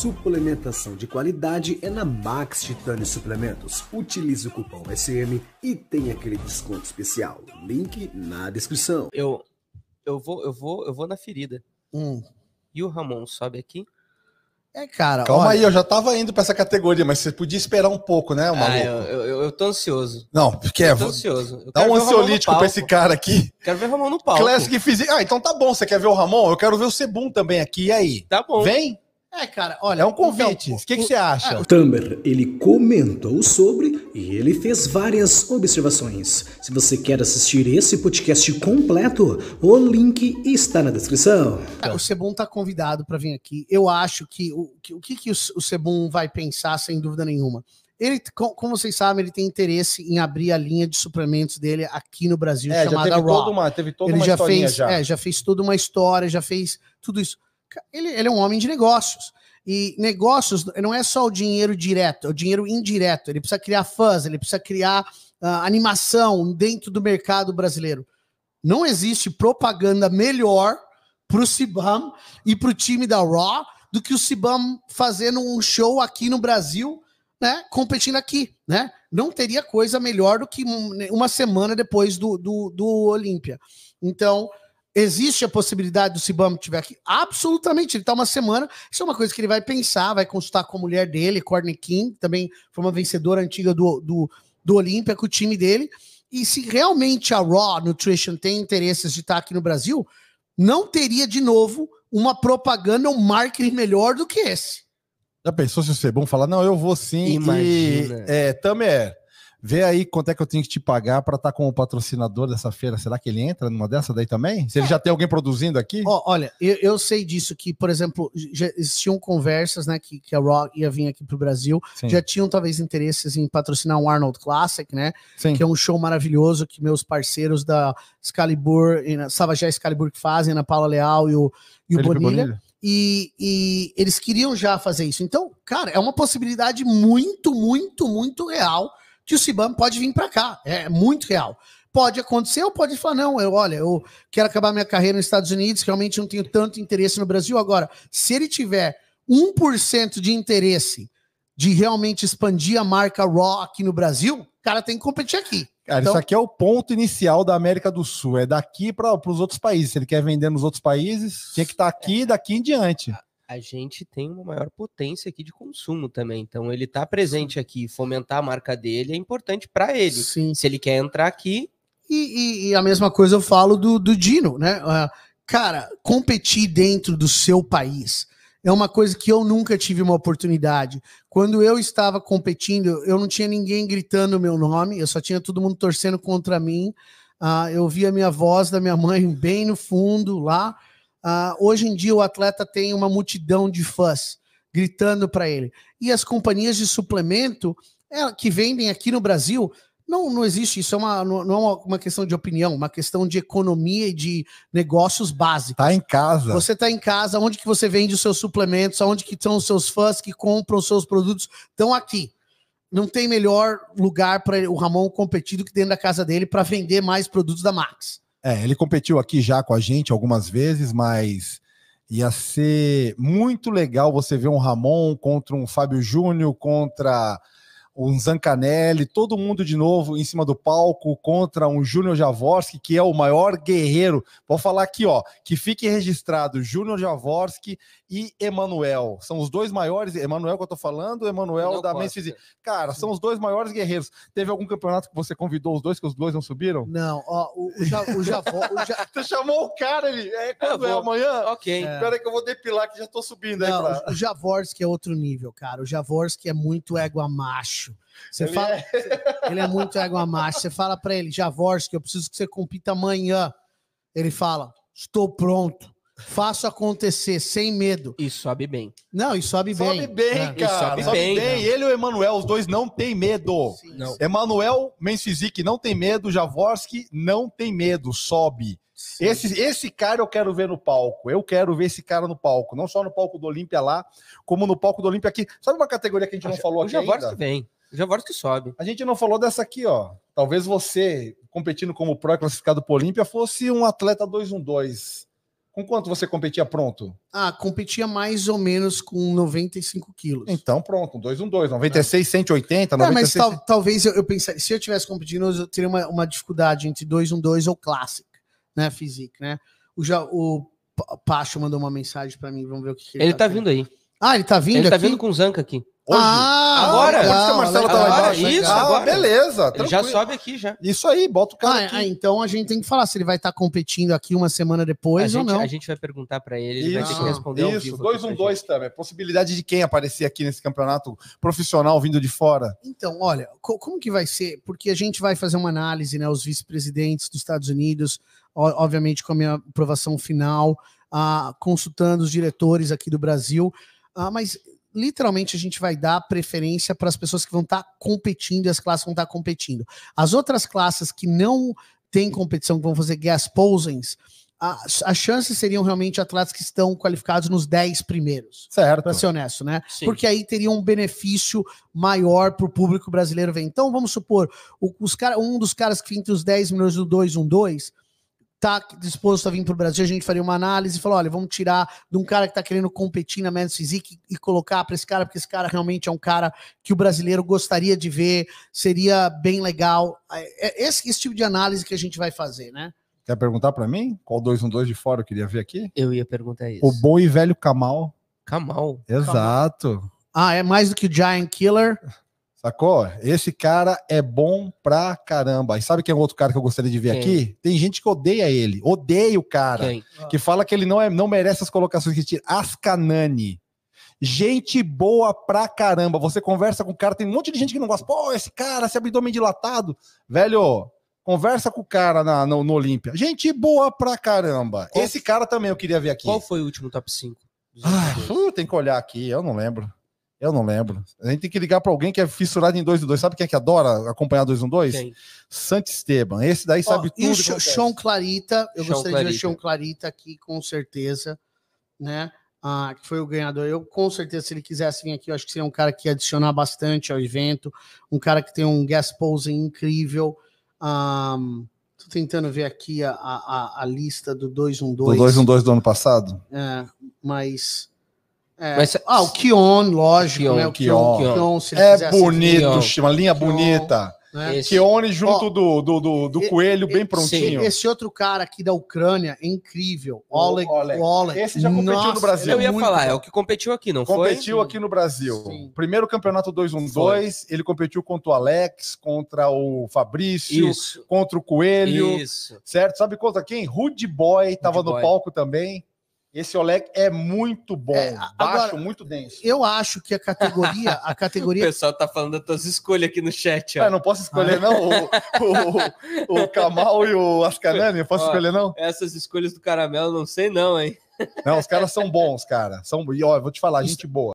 Suplementação de qualidade é na Max Titani Suplementos. Utilize o cupom SM e tem aquele desconto especial. Link na descrição. Eu eu vou eu vou eu vou na ferida. Hum. E o Ramon sobe aqui? É, cara. Calma olha... aí, eu já tava indo para essa categoria, mas você podia esperar um pouco, né, ah, maluco? Ah, eu, eu, eu, tô ansioso. Não, porque é. Eu tô ansioso. Eu dá um ansiolítico para esse cara aqui. Quero ver o Ramon no palco. Classic Physique. Ah, então tá bom. Você quer ver o Ramon? Eu quero ver o Sebum também aqui. E aí? Tá bom. Vem? É, cara, olha. É um convite. Então, o que, que você acha? É, o Tumblr, ele comentou sobre e ele fez várias observações. Se você quer assistir esse podcast completo, o link está na descrição. É, o Sebum tá convidado para vir aqui. Eu acho que o que, o, que, que o Sebum vai pensar, sem dúvida nenhuma. Ele, como vocês sabem, ele tem interesse em abrir a linha de suplementos dele aqui no Brasil, é, chamada já teve Raw. Toda uma, teve toda ele uma já fez, já. É, já fez toda uma história, já fez tudo isso ele, ele é um homem de negócios. E negócios não é só o dinheiro direto, é o dinheiro indireto. Ele precisa criar fãs, ele precisa criar uh, animação dentro do mercado brasileiro. Não existe propaganda melhor para o Cibam e para o time da Raw do que o Cibam fazendo um show aqui no Brasil, né? Competindo aqui, né? Não teria coisa melhor do que né, uma semana depois do, do, do Olímpia. Então, Existe a possibilidade do Cibamo tiver aqui? Absolutamente, ele está uma semana. Isso é uma coisa que ele vai pensar, vai consultar com a mulher dele, Courtney King, também foi uma vencedora antiga do, do, do Olímpia, com o time dele. E se realmente a Raw Nutrition tem interesses de estar aqui no Brasil, não teria de novo uma propaganda, um marketing melhor do que esse. Já pensou se o bom falar, não, eu vou sim. Imagina. E, é, também é. Vê aí quanto é que eu tenho que te pagar para estar tá com como patrocinador dessa feira. Será que ele entra numa dessa daí também? Se ele é. já tem alguém produzindo aqui? Oh, olha, eu, eu, sei disso que, por exemplo, já existiam conversas, né, que, que a Raw ia vir aqui para o Brasil. Sim. Já tinham talvez interesses em patrocinar um Arnold Classic, né? Sim. Que é um show maravilhoso que meus parceiros da Excalibur, Savage Excalibur que fazem, na Paula Leal e o, e o Bonilha. Bonilha. E, e eles queriam já fazer isso. Então, cara, é uma possibilidade muito, muito, muito real que o Cibam pode vir para cá. É muito real. Pode acontecer ou pode falar, não, eu, olha, eu quero acabar minha carreira nos Estados Unidos, realmente não tenho tanto interesse no Brasil. Agora, se ele tiver 1% de interesse de realmente expandir a marca Raw aqui no Brasil, o cara tem que competir aqui. Cara, então... isso aqui é o ponto inicial da América do Sul. É daqui para os outros países. Se ele quer vender nos outros países, tinha que estar tá aqui é. daqui em diante. É, a gente tem uma maior potência aqui de consumo também. Então, ele está presente aqui, fomentar a marca dele é importante para ele. Sim. Se ele quer entrar aqui. E, e, e, a mesma coisa eu falo do, do Dino, né? Uh, cara, competir dentro do seu país é uma coisa que eu nunca tive uma oportunidade. Quando eu estava competindo, eu não tinha ninguém gritando meu nome, eu só tinha todo mundo torcendo contra mim. Uh, eu via a minha voz da minha mãe bem no fundo lá. Uh, hoje em dia o atleta tem uma multidão de fãs gritando para ele. E as companhias de suplemento é, que vendem aqui no Brasil, não, não existe isso, é uma, não é uma questão de opinião, uma questão de economia e de negócios básicos. Tá em casa. Você tá em casa, onde que você vende os seus suplementos, aonde que estão os seus fãs que compram os seus produtos, estão aqui. Não tem melhor lugar para o Ramon competir do que dentro da casa dele para vender mais produtos da Max. É, ele competiu aqui já com a gente algumas vezes, mas ia ser muito legal você ver um Ramon contra um Fábio Júnior, contra um Zancanelli, todo mundo de novo em cima do palco contra um Júnior Javorski, que é o maior guerreiro. Vou falar aqui, ó, que fique registrado Júnior Javorski e Emanuel. São os dois maiores, Emanuel que eu tô falando, Emanuel da Messi. Cara, são os dois maiores guerreiros. Teve algum campeonato que você convidou os dois que os dois não subiram? Não, ó, o, o, ja, o, ja... Você chamou o cara ali, é quando é, é amanhã? OK. É. Pera aí que eu vou depilar que já tô subindo não, aí pra... o Javorski é outro nível, cara. O Javorski é muito égua macho macho. Você ele fala. É... Ele é muito égua macho. Você fala para ele, Javorski, eu preciso que você compita amanhã. Ele fala, estou pronto. Faço acontecer, sem medo. E sobe bem. Não, e sobe, sobe bem. bem é. cara. Sobe, sobe bem, bem. Né? Ele e o Emanuel, os dois não tem medo. Sim, não. Emanuel, Men's não tem medo. Javorski, não tem medo. Sobe. Esse, esse cara eu quero ver no palco. Eu quero ver esse cara no palco. Não só no palco do Olímpia lá, como no palco do Olímpia aqui. Sabe uma categoria que a gente não falou aqui? O Javorski ainda? vem. Já vários que sobe. A gente não falou dessa aqui, ó. Talvez você, competindo como pró classificado para Olímpia, fosse um atleta 212. Com quanto você competia pronto? Ah, competia mais ou menos com 95 quilos. Então, pronto, 212, 96, 180, é, 96. mas tal, talvez eu, eu pensaria, se eu tivesse competindo, eu teria uma, uma dificuldade entre 212 ou Classic, né? Physique, né? O, já, o Pacho mandou uma mensagem para mim, vamos ver o que, que ele, ele tá, tá vindo aí. Ah, ele tá vindo Ele tá vindo com o Zanca aqui. Ah, Hoje. Ah, agora. Legal, Por isso Marcelo tá lá embaixo. Isso, ah, agora. Beleza. Ele já sobe aqui já. Isso aí, bota o cara. Ah, é, então a gente tem que falar se ele vai estar tá competindo aqui uma semana depois a ou gente, não. A gente vai perguntar para ele, ele isso, vai ter que responder isso, ao vivo. também. É possibilidade de quem aparecer aqui nesse campeonato profissional vindo de fora. Então, olha, co como que vai ser? Porque a gente vai fazer uma análise, né? Os vice-presidentes dos Estados Unidos, obviamente com a minha aprovação final, ah, consultando os diretores aqui do Brasil. Ah, mas literalmente a gente vai dar preferência para as pessoas que vão estar tá competindo e as classes vão estar tá competindo. As outras classes que não têm competição, que vão fazer gas posings, as chances seriam realmente atletas que estão qualificados nos 10 primeiros. Certo. Para ser honesto, né? Sim. Porque aí teria um benefício maior para o público brasileiro ver. Então, vamos supor, os cara, um dos caras que entre os 10 milhões do 2-1-2 tá disposto a vir para o Brasil, a gente faria uma análise e falou: olha, vamos tirar de um cara que está querendo competir na Men's Physique e colocar para esse cara, porque esse cara realmente é um cara que o brasileiro gostaria de ver, seria bem legal. É, é esse, esse tipo de análise que a gente vai fazer, né? Quer perguntar para mim? Qual 212 de fora eu queria ver aqui? Eu ia perguntar isso. O bom e velho Kamal. Kamal. Exato. Kamal. Ah, é mais do que o Giant Killer. Sacou? Esse cara é bom pra caramba. E sabe quem é outro cara que eu gostaria de ver quem? aqui? Tem gente que odeia ele, odeia o cara, quem? que fala que ele não, é, não merece as colocações que tira. Ascanani. Gente boa pra caramba. Você conversa com o cara, tem um monte de gente que não gosta. Pô, esse cara, esse abdômen dilatado. Velho, conversa com o cara na, no, no Olímpia. Gente boa pra caramba. Qual esse cara também eu queria ver aqui. Qual foi o último top 5? Ah, tem que olhar aqui, eu não lembro. Eu não lembro. A gente tem que ligar para alguém que é fissurado em 2 e 2. Sabe quem é que adora acompanhar 2 1 2? Santo Esteban. Esse daí sabe oh, tudo. E o Sean Clarita, eu Sean gostaria Clarita. de ver o Sean Clarita aqui, com certeza, né? Ah, que foi o ganhador. Eu, com certeza, se ele quisesse vir aqui, eu acho que seria um cara que ia adicionar bastante ao evento. Um cara que tem um guest posing incrível. Um, ah, tô tentando ver aqui a, a, a lista do 2. Do 2 do ano passado? É, mas. É. Mas, ah, o Kion, lógico, Kion, né? O Kion. Kion, Kion é bonito, Kion. uma linha bonita. Né? Kione junto do, do, do, e, coelho, e, bem prontinho. Sim. Esse outro cara aqui da Ucrânia é incrível. Oleg, Oleg. Oleg. Esse já competiu Nossa, no Brasil. Eu ia Muito falar, bom. é o que competiu aqui, não competiu foi? Competiu aqui no Brasil. Sim. Primeiro campeonato 2-1-2, ele competiu contra o Alex, contra o Fabrício, Isso. contra o Coelho. Isso. Certo? Sabe contra quem? Rude Boy, Rude tava Boy. no palco também. Esse Oleg é muito bom, é, baixo, agora, muito denso. Eu acho que a categoria, a categoria. o pessoal tá falando das tuas escolhas aqui no chat. Ó. Ah, não posso escolher não. O, o, o Kamal e o Ascanani, eu posso ó, escolher não? Essas escolhas do Caramelo, não sei não, hein. Não, os caras são bons, cara. São e ó, eu vou te falar, gente boa.